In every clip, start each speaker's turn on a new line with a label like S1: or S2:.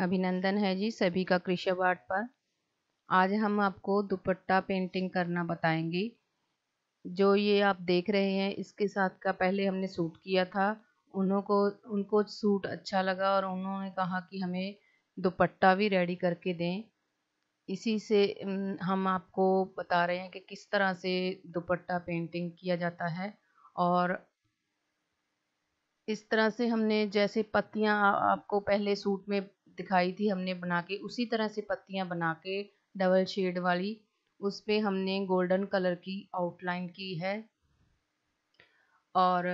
S1: अभिनंदन है जी सभी का कृषि वार्ड पर आज हम आपको दुपट्टा पेंटिंग करना बताएंगे जो ये आप देख रहे हैं इसके साथ का पहले हमने सूट किया था उन्हों को उनको सूट अच्छा लगा और उन्होंने कहा कि हमें दुपट्टा भी रेडी करके दें इसी से हम आपको बता रहे हैं कि किस तरह से दुपट्टा पेंटिंग किया जाता है और इस तरह से हमने जैसे पत्तियां आपको पहले सूट में दिखाई थी हमने बना के उसी तरह से पत्तियाँ बना के डबल शेड वाली उस पर हमने गोल्डन कलर की आउटलाइन की है और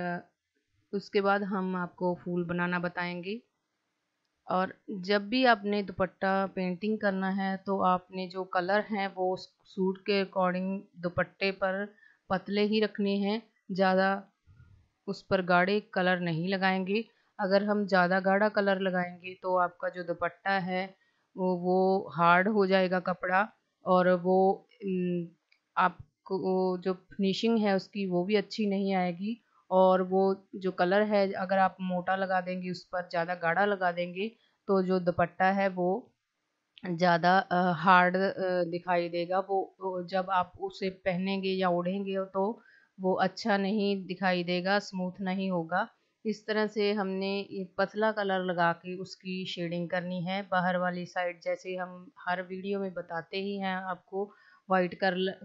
S1: उसके बाद हम आपको फूल बनाना बताएंगे और जब भी आपने दुपट्टा पेंटिंग करना है तो आपने जो कलर हैं वो सूट के अकॉर्डिंग दुपट्टे पर पतले ही रखने हैं ज़्यादा उस पर गाढ़े कलर नहीं लगाएंगे अगर हम ज़्यादा गाढ़ा कलर लगाएंगे तो आपका जो दुपट्टा है वो वो हार्ड हो जाएगा कपड़ा और वो आपको जो फिनिशिंग है उसकी वो भी अच्छी नहीं आएगी और वो जो कलर है अगर आप मोटा लगा देंगे उस पर ज़्यादा गाढ़ा लगा देंगे तो जो दुपट्टा है वो ज़्यादा हार्ड दिखाई देगा वो जब आप उसे पहनेंगे या ओढ़ेंगे तो वो अच्छा नहीं दिखाई देगा स्मूथ नहीं होगा इस तरह से हमने पतला कलर लगा के उसकी शेडिंग करनी है बाहर वाली साइड जैसे हम हर वीडियो में बताते ही हैं आपको वाइट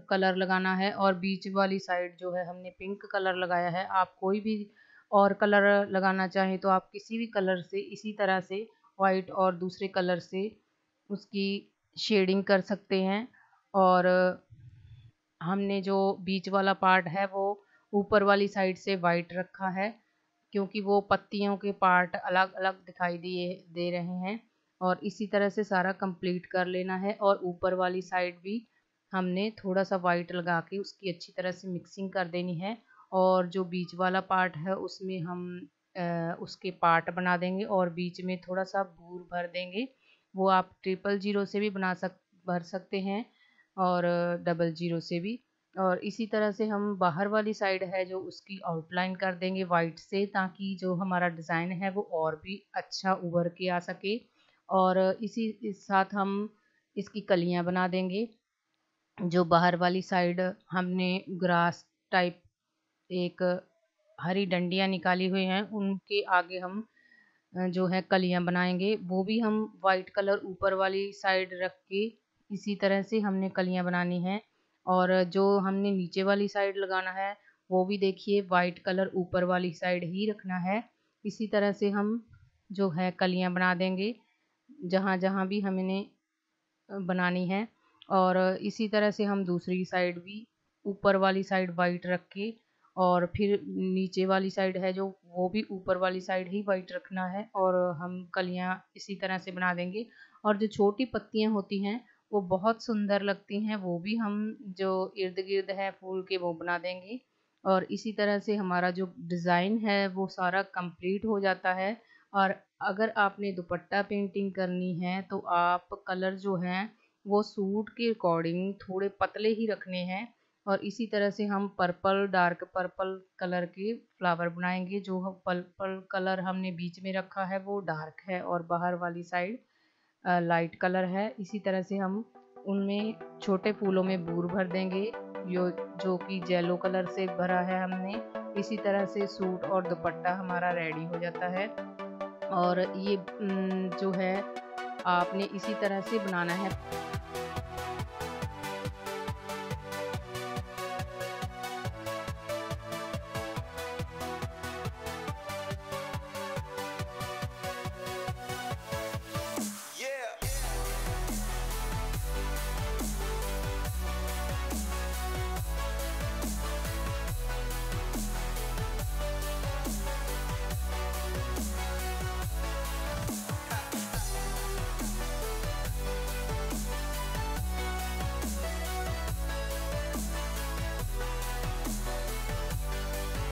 S1: कलर लगाना है और बीच वाली साइड जो है हमने पिंक कलर लगाया है आप कोई भी और कलर लगाना चाहें तो आप किसी भी कलर से इसी तरह से वाइट और दूसरे कलर से उसकी शेडिंग कर सकते हैं और हमने जो बीच वाला पार्ट है वो ऊपर वाली साइड से वाइट रखा है क्योंकि वो पत्तियों के पार्ट अलग अलग दिखाई दिए दे रहे हैं और इसी तरह से सारा कंप्लीट कर लेना है और ऊपर वाली साइड भी हमने थोड़ा सा वाइट लगा के उसकी अच्छी तरह से मिक्सिंग कर देनी है और जो बीच वाला पार्ट है उसमें हम आ, उसके पार्ट बना देंगे और बीच में थोड़ा सा बूर भर देंगे वो आप ट्रिपल जीरो से भी बना सक भर सकते हैं और डबल जीरो से भी और इसी तरह से हम बाहर वाली साइड है जो उसकी आउटलाइन कर देंगे वाइट से ताकि जो हमारा डिज़ाइन है वो और भी अच्छा उभर के आ सके और इसी इस साथ हम इसकी कलियां बना देंगे जो बाहर वाली साइड हमने ग्रास टाइप एक हरी डंडियां निकाली हुई हैं उनके आगे हम जो है कलियां बनाएंगे वो भी हम वाइट कलर ऊपर वाली साइड रख के इसी तरह से हमने कलियां बनानी हैं और जो हमने नीचे वाली साइड लगाना है वो भी देखिए वाइट कलर ऊपर वाली साइड ही रखना है इसी तरह से हम जो है कलियाँ बना देंगे जहाँ जहाँ भी हमने बनानी है और इसी तरह से हम दूसरी साइड भी ऊपर वाली साइड वाइट रख के और फिर नीचे वाली साइड है जो वो भी ऊपर वाली साइड ही वाइट रखना है और हम कलियाँ इसी तरह से बना देंगे और जो छोटी पत्तियाँ होती हैं वो बहुत सुंदर लगती हैं वो भी हम जो इर्द गिर्द है फूल के वो बना देंगे और इसी तरह से हमारा जो डिज़ाइन है वो सारा कंप्लीट हो जाता है और अगर आपने दुपट्टा पेंटिंग करनी है तो आप कलर जो हैं वो सूट के अकॉर्डिंग थोड़े पतले ही रखने हैं और इसी तरह से हम पर्पल डार्क पर्पल कलर के फ्लावर बनाएंगे जो पर्पल कलर हमने बीच में रखा है वो डार्क है और बाहर वाली साइड लाइट कलर है इसी तरह से हम उनमें छोटे फूलों में बूर भर देंगे जो जो कि येलो कलर से भरा है हमने इसी तरह से सूट और दुपट्टा हमारा रेडी हो जाता है और ये जो है आपने इसी तरह से बनाना है